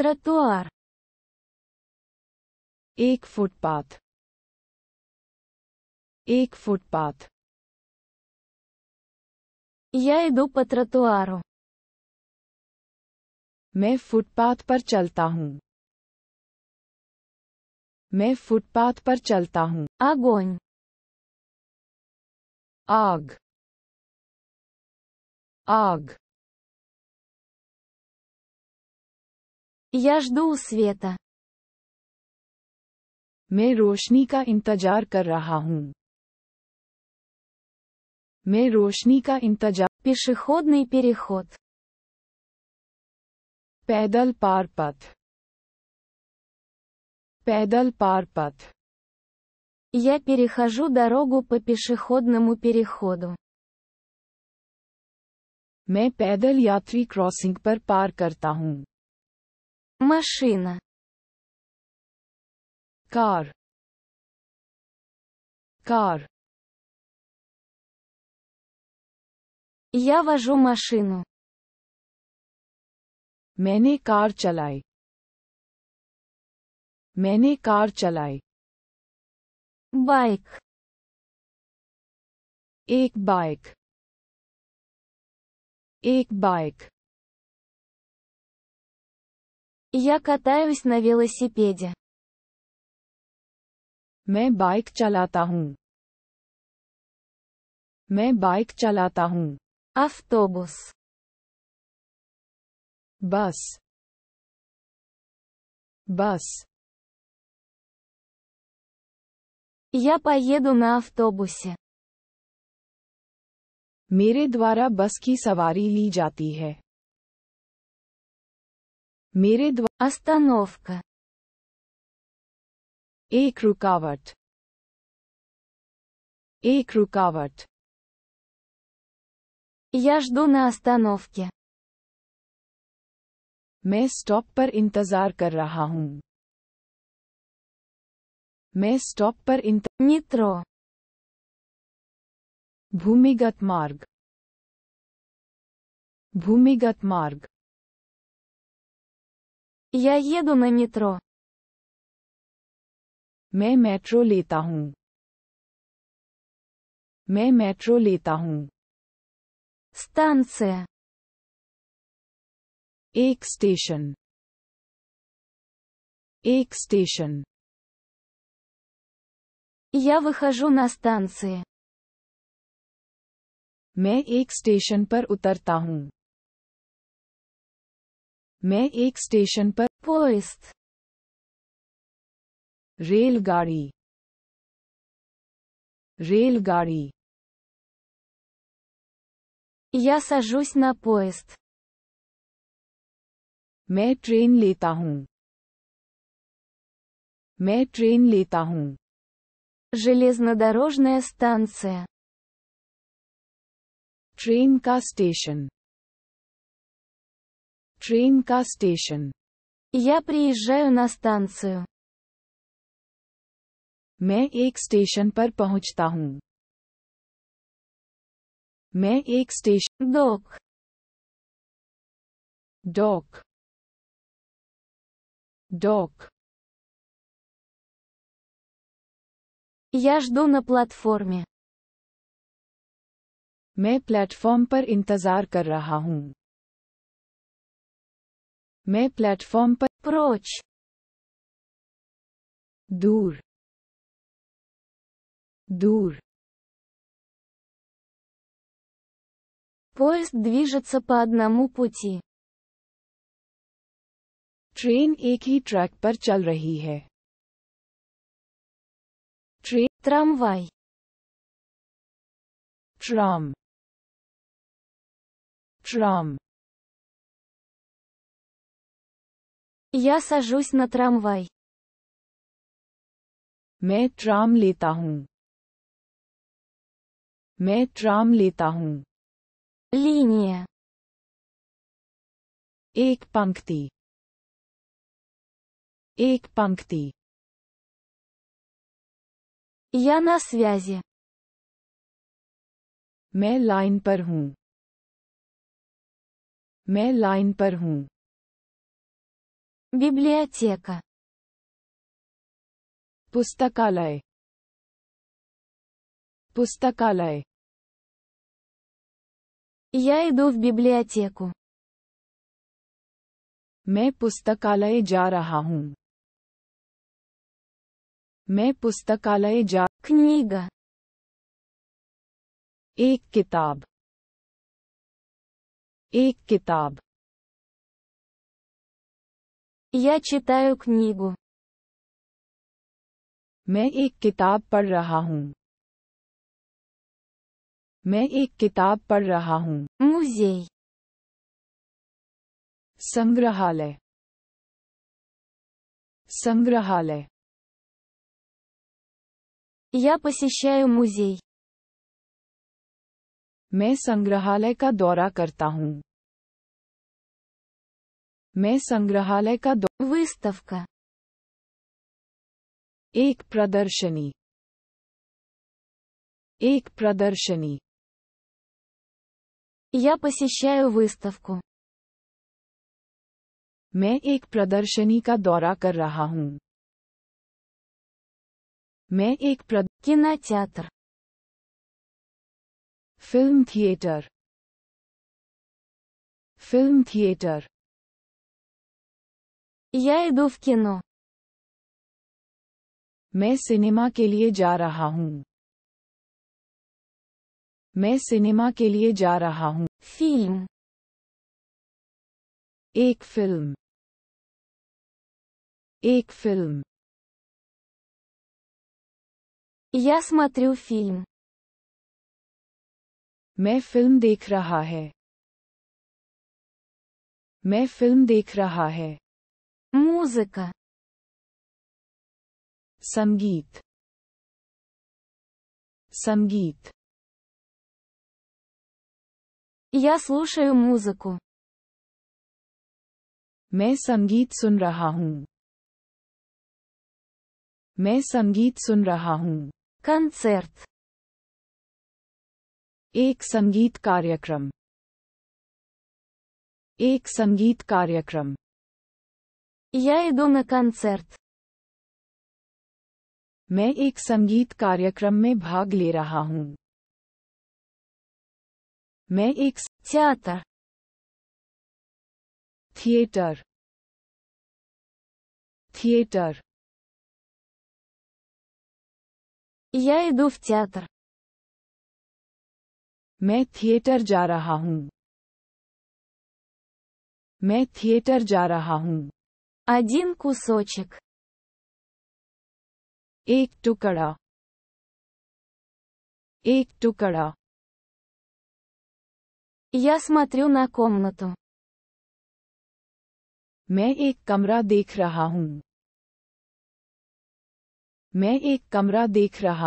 тротуар. एक फुटपाथ एक फुटपाथ Я иду по тротуару. मैं फुटपाथ पर चलता हूँ मैं फुटपाथ पर चलता हूँ आगोन आग आग Я жду у света. मैं रोशनी का इंतजार कर रहा हूँ मैं रोशनी का इंतजार Пешеходный переход. पैदल पार पथ पैदल पार पथ Я перехожу дорогу по пешеходному переходу. मैं पैदल यात्री क्रॉसिंग पर पार करता हूँ Машина. Car. Car. Я вожу машину. मैंने कार चलाई मैंने कार चलाई बाइक एक बाइक एक बाइक Я катаюсь на велосипеде. मैं बाइक चलाता हूँ मैं बाइक चलाता हूँ автобус बस बस Я поеду на автобусе. मेरे द्वारा बस की सवारी ली जाती है मेरे द्वारा का एक रुकावट एक रुकावट Я жду на остановке. मैं स्टॉप पर इंतजार कर रहा हूँ मैं स्टॉप पर मित्रो भूमिगत मार्ग भूमिगत मार्ग Я еду на метро. मैं मेट्रो लेता हूँ मैं मेट्रो लेता हूँ Станция. एक स्टेशन एक स्टेशन Я выхожу на станции. मैं एक स्टेशन पर उतरता हूँ मैं एक स्टेशन पर पोस्त रेलगाड़ी रेलगाड़ी या सजुस न पोस्त मैं ट्रेन लेता हूँ मैं ट्रेन लेता हूँ Железнодорожная станция. ट्रेन का स्टेशन Train का station. Я приезжаю на станцию. मैं एक स्टेशन पर पहुंचता हूँ मैं एक स्टेशन डॉक डॉक डॉक Я жду на платформе. मैं प्लेटफॉर्म पर इंतजार कर रहा हूँ मैं प्लेटफॉर्म पर अप्रोच दूर दूर Поезд движется по одному пути. ट्रेन एक ही ट्रैक पर चल रही है ट्रेन वाई ट्राम ट्राम Я сажусь на трамвай. मैं ट्राम लेता हूँ मैं ट्राम लेता हूँ Линия. एक पंक्ति एक पंक्ति Я на связи. मैं लाइन पर हूँ मैं लाइन पर हूँ Библиотека. Пустакалай. Пустакалай. Я иду в библиотеку. Мэ пустакалай जा रहा हूँ मैं पुस्तकालय Книга. Эк китаб. Эк китаб. Я читаю книгу. मैं एक किताब पढ़ रहा हूँ मैं एक किताब पढ़ रहा हूँ मुझे संग्रहालय संग्रहालय Я посещаю музей. मैं संग्रहालय का दौरा करता हूँ मैं संग्रहालय का दो का एक प्रदर्शनी एक प्रदर्शनी Я посещаю выставку. मैं एक प्रदर्शनी का दौरा कर रहा हूँ मैं एक प्रद... किनाचात्र फिल्म थिएटर फिल्म थिएटर Я иду в кино. मैं सिनेमा के लिए जा रहा हूँ मैं सिनेमा के लिए जा रहा हूँ फिल्म एक फिल्म एक फिल्म यस मतरू फिल्म मैं फिल्म देख रहा है मैं फिल्म देख रहा है Музыка. Сангит. Сангит. Я слушаю музыку. मैं संगीत सुन रहा हूँ मैं संगीत सुन रहा हूँ कंसर्ट एक संगीत कार्यक्रम एक संगीत कार्यक्रम Я иду на концерт. मैं एक संगीत कार्यक्रम में भाग ले रहा हूँ मैं एक थिएटर थिएटर थिएटर Я दुफ थिएटर मैं थिएटर जा रहा हूँ मैं थिएटर जा रहा हूँ Один кусочек. एक टुकड़ा एक टुकड़ा Я смотрю на комнату. मैं एक कमरा देख रहा हूँ मैं एक कमरा देख रहा